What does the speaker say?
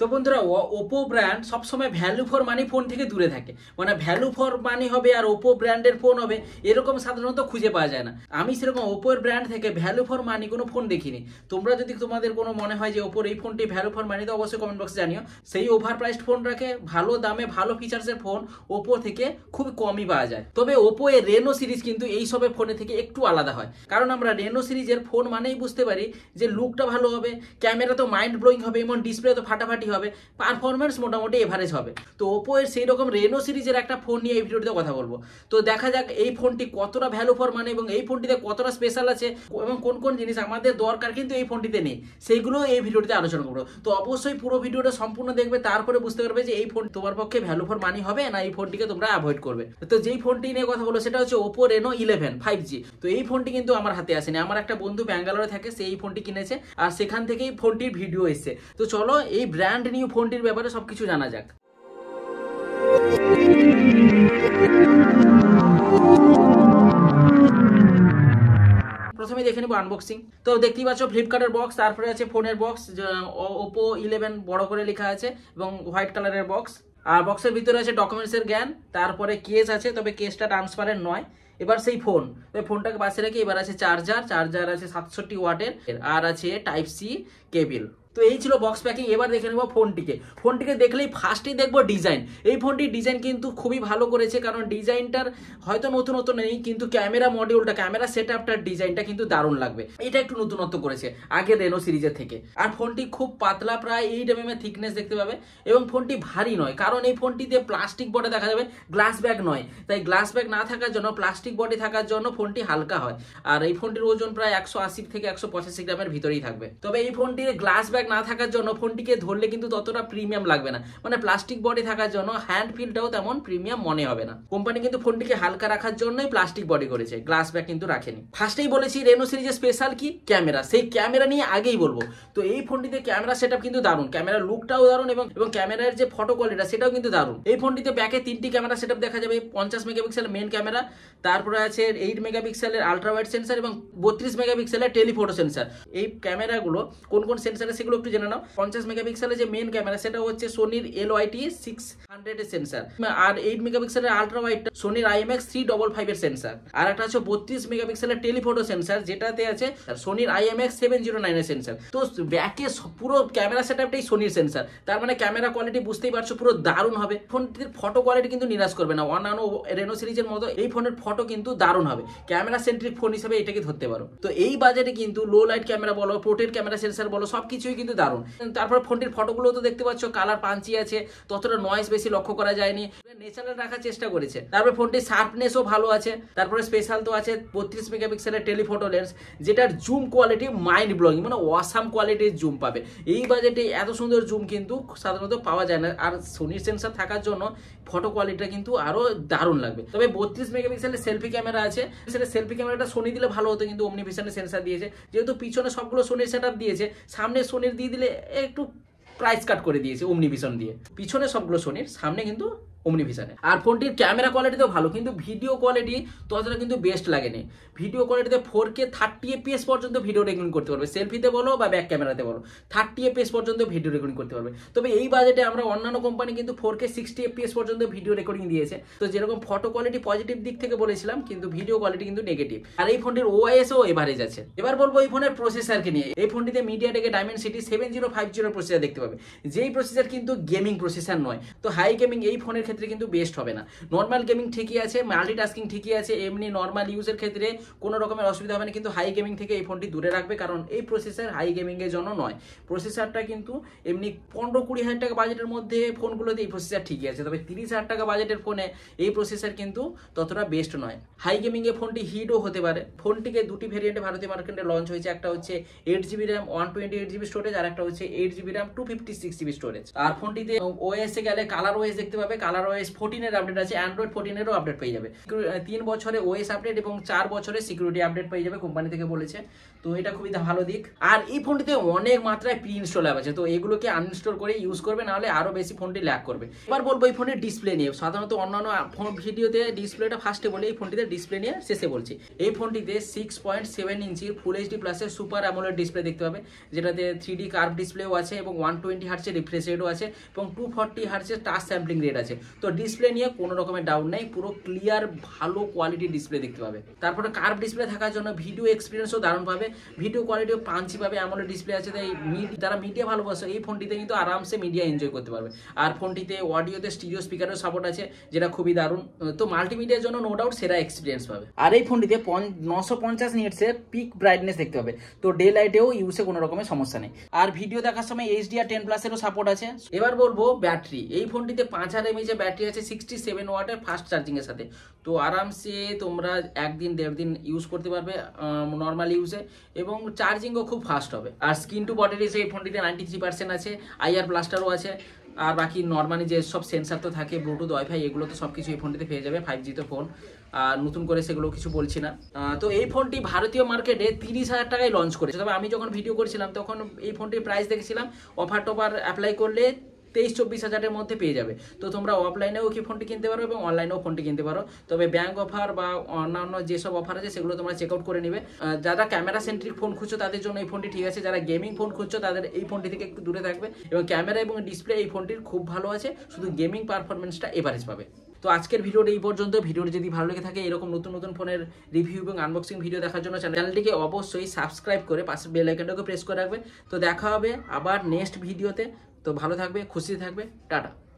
তো বন্ধুরা Oppo brand সবসময় ভ্যালু ফর মানি ফোন থেকে দূরে থাকে মানে ভ্যালু ফর মানি হবে আর ওপো ব্র্যান্ডের ফোন হবে এরকম সাধারণত খুঁজে পাওয়া যায় না আমি সেরকম ওপোর ব্র্যান্ড থেকে ভ্যালু ফর মানি কোনো ফোন দেখিনি তোমরা যদি তোমাদের কোনো মনে হয় যে ওপোর এই ফোনটি ভ্যালু ফর মানি তো অবশ্যই কমেন্ট বক্সে জানিও সেই ওভার প্রাইসড ফোনটাকে ভালো দামে ভালো ফিচার্সের ফোন ওপো থেকে খুব কমই পাওয়া যায় তবে ওপো এর রেনো সিরিজ কিন্তু এই সবে ফোনে থেকে একটু আলাদা হয় কারণ আমরা রেনো সিরিজের ফোন মানেই বুঝতে পারি যে লুকটা ভালো হবে ক্যামেরা তো মাইন্ড ব্লোয়িং হবে এবং ডিসপ্লে তো ফাটাফাটি হবে পারফরমেন্স মোটামুটি এভারেজ হবে তো ওপো এর সেই রকম রেনো সিরিজের একটা ফোন নিয়ে এই ভিডিওটিতে কথা বলবো তো দেখা যাক এই ফোনটি কতটা ভ্যালু ফর মানে এবং এই ফোনটিতে কতটা স্পেশাল আছে এবং কোন কোন জিনিস আমাদের দরকার কিন্তু এই ফোনটিতে নেই সেইগুলো এই ভিডিওটিতে আলোচনা করবো তো অবশ্যই পুরো ভিডিওটা সম্পূর্ণ দেখবে তারপরে বুঝতে পারবে যে এই ফোন তোমার পক্ষে ভ্যালু ফর মানি হবে না এই ফোনটিকে তোমরা অ্যাভয়েড করবে তো যেই ফোনটি নিয়ে কথা বলো সেটা হচ্ছে Oppo Reno eleven five G তো এই ফোনটি কিন্তু আমার হাতে আসেনি আমার একটা বন্ধু ব্যাঙ্গালোরে থাকে সেই ফোনটি কিনেছে আর সেখান থেকেই ফোনটির ভিডিও এসছে তো চলো এই ব্র্যান্ড কন্টিনিউ ফোনটির ব্যাপারে সব কিছু জানা যাক প্রথমে দেখে নেবো আনবক্সিং তো দেখতেই পাচ্ছ ফ্লিপকার্টের বক্স তারপরে আছে ফোনের বক্স ওপো ইলেভেন বড় করে লেখা আছে এবং হোয়াইট কালারের বক্স আর বক্সের ভিতরে আছে ডকুমেন্টসের জ্ঞান তারপরে কেস আছে তবে কেসটা ট্রান্সপারেন্ট নয় এবার সেই ফোন ফোনটাকে পাশে রেখে এবার আছে চার্জার চার্জার আছে সাতষট্টি ওয়াটের আর আছে টাইপ সি কেবিল তো এই ছিল বক্স প্যাকিং এবার দেখে নেবো ফোনটিকে ফোনটিকে দেখলেই ফার্স্টেই দেখবো ডিজাইন এই ফোনটির ডিজাইন কিন্তু খুবই ভালো করেছে কারণ ডিজাইনটার হয়তো নতুনত্ব নেই কিন্তু ক্যামেরা মডিউলটা ক্যামেরা সেট আপটার ডিজাইনটা কিন্তু দারুণ লাগবে এটা একটু নতুনত্ব করেছে আগে রেনো সিরিজের থেকে আর ফোনটি খুব পাতলা প্রায় এইট এম থিকনেস দেখতে পাবে এবং ফোনটি ভারী নয় কারণ এই ফোনটিতে প্লাস্টিক বটে দেখা যাবে গ্লাস ব্যাগ নয় তাই গ্লাস ব্যাগ না থাকার জন্য প্লাস্টিক বডি থাকার জন্য ফোনটি হালকা হয় আর এই ফোনটির ওজন প্রায় একশো আশি থেকে একশো পঁচাশি গ্রামের ভিতরেই থাকবে তবে এই ফোনটির গ্লাস ব্যাগ না থাকার জন্য ফোনটিকে ধরলে কিন্তু ততটা প্রিমিয়াম লাগবে না মানে প্লাস্টিক বডি থাকার জন্য হ্যান্ড ফিলটাও তেমন প্রিমিয়াম মনে হবে না কোম্পানি কিন্তু ফোনটিকে হালকা রাখার জন্যই প্লাস্টিক বডি করেছে গ্লাস ব্যাগ কিন্তু রাখেনি ফার্স্টেই বলেছি রেনো সিরিজের স্পেশাল কি ক্যামেরা সেই ক্যামেরা নিয়ে আগেই বলবো তো এই ফোনটিতে ক্যামেরা সেট কিন্তু দারুণ ক্যামেরা লুকটাও দারুণ এবং এবং ক্যামেরার যে ফটো কোয়ালিটি সেটাও কিন্তু দারুণ এই ফোনটিতে ব্যাকে তিনটি ক্যামেরা সেট দেখা যাবে পঞ্চাশ মেগাপিক্সেল মেন ক্যামেরা তারপরে আছে এইট মেগাপিক্সেলের আলট্রা ওয়াইড সেন্সার এবং বত্রিশ মেগাপিক্সেলের টেলিফোটো সেন্সার এই ক্যামেরাগুলো কোন কোন সেন্সারে সেগুলো সেগুলো একটু জেনে নাও পঞ্চাশ মেগাপিক্সেলের যে মেন ক্যামেরা সেটা হচ্ছে সোনির এল ওয়াইটি সিক্স হান্ড্রেডের সেন্সার আর এইট মেগাপিক্সেলের আলট্রা ওয়াইডটা সোনির আইএমএক্স থ্রি ডবল ফাইভের সেন্সার আর একটা হচ্ছে বত্রিশ মেগাপিক্সেলের টেলিফোটো সেন্সার যেটাতে আছে সোনির আইএমএক্স সেভেন জিরো নাইনের সেন্সার তো ব্যাকে পুরো ক্যামেরা সেটআপটাই সোনির সেন্সার তার মানে ক্যামেরা কোয়ালিটি বুঝতেই পারছো পুরো দারুণ হবে ফোনটির ফটো কোয়ালিটি কিন্তু নিরাশ করবে না আনো রেনো সিরিজের মতো এই ফোনের ফটো কিন্তু দারুণ হবে ক্যামেরা সেন্ট্রিক ফোন হিসেবে এটাকে ধরতে পারো তো এই বাজারে কিন্তু লো লাইট ক্যামেরা বলো পোর্টেড ক্যামেরা সেন্সার বলো সব কিছুই কিন্তু দারুণ তারপরে ফোনটির ফটোগুলো তো দেখতে পাচ্ছ কালার পাঞ্চি আছে ততটা নয়েস বেশি লক্ষ্য করা যায়নি নেচারাল রাখার চেষ্টা করেছে তারপরে ফোনটির শার্পনেসও ভালো আছে তারপরে স্পেশাল তো আছে বত্রিশ মেগাপিক্সেলের টেলিফোটো লেন্স যেটার জুম কোয়ালিটি মাইন্ড ব্লগিং মানে ওয়াসাম কোয়ালিটির জুম পাবে এই বাজেটে এত সুন্দর জুম কিন্তু সাধারণত পাওয়া যায় না আর সোনির সেন্সার থাকার জন্য ফটো কোয়ালিটিটা কিন্তু আরও দারুণ লাগবে তবে বত্রিশ মেগাপিক্সেলের সেলফি ক্যামেরা আছে সেটা সেলফি ক্যামেরাটা সোনি দিলে ভালো হতো কিন্তু অমনি ভিশনের সেন্সার দিয়েছে যেহেতু পিছনে সবগুলো সোনির সেট দিয়েছে সামনে সোনির দিয়ে দিলে একটু প্রাইস কাট করে দিয়েছে অমনিভিশন দিয়ে পিছনে সবগুলো সোনির সামনে কিন্তু অমনি ভিশনে আর ফোনটির ক্যামেরা কোয়ালিটি তো ভালো কিন্তু ভিডিও কোয়ালিটি ততটা কিন্তু বেস্ট লাগেনি ভিডিও কোয়ালিটিতে ফোর কে থার্টি এপিএস পর্যন্ত ভিডিও রেকর্ডিং করতে পারবে সেলফিতে বলো বা ব্যাক ক্যামেরাতে বলো থার্টি এপিএস পর্যন্ত ভিডিও রেকর্ডিং করতে পারবে তবে এই বাজেটে আমরা অন্যান্য কোম্পানি কিন্তু ফোর কে সিক্সটি এপিএস পর্যন্ত ভিডিও রেকর্ডিং দিয়েছে তো যেরকম ফটো কোয়ালিটি পজিটিভ দিক থেকে বলেছিলাম কিন্তু ভিডিও কোয়ালিটি কিন্তু নেগেটিভ আর এই ফোনটির ওআইএসও এভারেজ আছে এবার বলবো এই ফোনের প্রসেসারকে নিয়ে এই ফোনটিতে মিডিয়া টেকে Dimensity seven zero five zero processor দেখতে পাবে যেই প্রসেসার কিন্তু গেমিং প্রসেসার নয় তো হাই গেমিং এই ফোনের ক্ষেত্রে কিন্তু বেস্ট হবে না নর্মাল গেমিং ঠিকই আছে মাল্টিটাস্কিং ঠিকই আছে এমনি নর্মাল ইউজের ক্ষেত্রে কোনো রকমের অসুবিধা হবে না কিন্তু হাই গেমিং থেকে এই ফোনটি দূরে রাখবে কারণ এই প্রসেসর হাই গেমিংয়ের জন্য নয় প্রসেসরটা কিন্তু এমনি পনেরো কুড়ি হাজার টাকা বাজেটের মধ্যে ফোনগুলোতে এই প্রসেসর ঠিকই আছে তবে তিরিশ হাজার টাকা বাজেটের ফোনে এই প্রসেসর কিন্তু ততটা বেস্ট নয় হাই গেমিংয়ে ফোনটি হিটও হতে পারে ফোনটিকে দুটি ভেরিয়েন্টে ভারতীয় মার্কেটে লঞ্চ হয়েছে একটা হচ্ছে eight GB RAM one twenty eight GB storage আর একটা হচ্ছে eight GB RAM two fifty six GB storage আর ফোনটিতে এসে গেলে কালার ওয়েস দেখতে পাবে কালার আঠারো ওএস ফোরটিনের আপডেট আছে অ্যান্ড্রয়েড ফোরটিনেরও আপডেট পেয়ে যাবে তিন বছরে ওএস আপডেট এবং চার বছরে সিকিউরিটি আপডেট পেয়ে যাবে কোম্পানি থেকে বলেছে তো এটা খুবই ভালো দিক আর এই ফোনটিতে অনেক মাত্রায় প্রি ইনস্টল অ্যাপ আছে তো এগুলোকে আনইনস্টল করে ইউজ করবে নাহলে আরও বেশি ফোনটি ল্যাক করবে এবার বলবো এই ফোনের ডিসপ্লে নিয়ে সাধারণত অন্যান্য ফোন ভিডিওতে ডিসপ্লেটা ফার্স্টে বলে এই ফোনটিতে ডিসপ্লে নিয়ে শেষে বলছি এই ফোনটিতে সিক্স পয়েন্ট সেভেন ইঞ্চির ফুল এইচডি প্লাসের সুপার অ্যামোলেড ডিসপ্লে দেখতে পাবে যেটাতে থ্রি ডি কার্ভ ডিসপ্লেও আছে এবং ওয়ান টোয়েন্টি হার্সের রিফ্রেশ রেটও আছে এবং টু ফর্টি হার্সের টাচ স্যাম্পলিং রেট আছে তো ডিসপ্লে নিয়ে কোনো রকমের ডাউট নেই পুরো ক্লিয়ার ভালো কোয়ালিটি ডিসপ্লে দেখতে পাবে তারপরে কার্ভ ডিসপ্লে থাকার জন্য ভিডিও এক্সপিরিয়েন্সও দারুণ পাবে ভিডিও কোয়ালিটিও পাঞ্চি পাবে এমন ডিসপ্লে আছে তাই তারা মিডিয়া ভালোবাসে এই ফোনটিতে কিন্তু আরামসে মিডিয়া এনজয় করতে পারবে আর ফোনটিতে অডিওতে স্টিরিও স্পিকারের সাপোর্ট আছে যেটা খুবই দারুণ তো মাল্টিমিডিয়ার জন্য নো ডাউট সেরা এক্সপিরিয়েন্স পাবে আর এই ফোনটিতে নশো পঞ্চাশ নিটসের পিক ব্রাইটনেস দেখতে পাবে তো ডে লাইটেও ইউসে কোনো রকমের সমস্যা নেই আর ভিডিও দেখার সময় এইচডিআর টেন প্লাসেরও সাপোর্ট আছে এবার বলবো ব্যাটারি এই ফোনটিতে পাঁচ হাজার এমএ ব্যাটারি আছে সিক্সটি সেভেন ওয়াটের ফাস্ট চার্জিংয়ের সাথে তো আরামসে তোমরা একদিন দেড় দিন ইউজ করতে পারবে নর্মাল ইউজে এবং চার্জিংও খুব ফাস্ট হবে আর স্ক্রিন টু বডি রেস এই ফোনটিতে নাইনটি থ্রি পার্সেন্ট আছে আইআর প্লাস্টারও আছে আর বাকি নর্মালি যেসব সেন্সার তো থাকে ব্লুটুথ ওয়াইফাই এগুলো তো সব কিছু এই ফোনটিতে পেয়ে যাবে ফাইভ জি তো ফোন আর নতুন করে সেগুলো কিছু বলছি না তো এই ফোনটি ভারতীয় মার্কেটে তিরিশ হাজার টাকায় লঞ্চ করেছে তবে আমি যখন ভিডিও করেছিলাম তখন এই ফোনটির প্রাইস দেখেছিলাম অফার টফার অ্যাপ্লাই করলে তেইশ চব্বিশ হাজারের মধ্যে পেয়ে যাবে তো তোমরা অফলাইনেও কি ফোনটি কিনতে পারো এবং অনলাইনেও ফোনটি কিনতে পারো তবে ব্যাঙ্ক অফার বা অন্যান্য যেসব অফার আছে সেগুলো তোমরা চেক আউট করে নিবে যারা ক্যামেরা সেন্ট্রিক ফোন খুঁজছো তাদের জন্য এই ফোনটি ঠিক আছে যারা গেমিং ফোন খুঁজছো তাদের এই ফোনটি থেকে একটু দূরে থাকবে এবং ক্যামেরা এবং ডিসপ্লে এই ফোনটির খুব ভালো আছে শুধু গেমিং পারফরমেন্সটা এভারেজ পাবে তো আজকের ভিডিওটা এই পর্যন্ত ভিডিওটি যদি ভালো লেগে থাকে এরকম নতুন নতুন ফোনের রিভিউ এবং আনবক্সিং ভিডিও দেখার জন্য চ্যানেলটিকে অবশ্যই সাবস্ক্রাইব করে পাশে বেলাইকনটাকে প্রেস করে রাখবে তো দেখা হবে আবার নেক্সট ভিডিওতে তো ভালো থাকবে খুশি থাকবে টাটা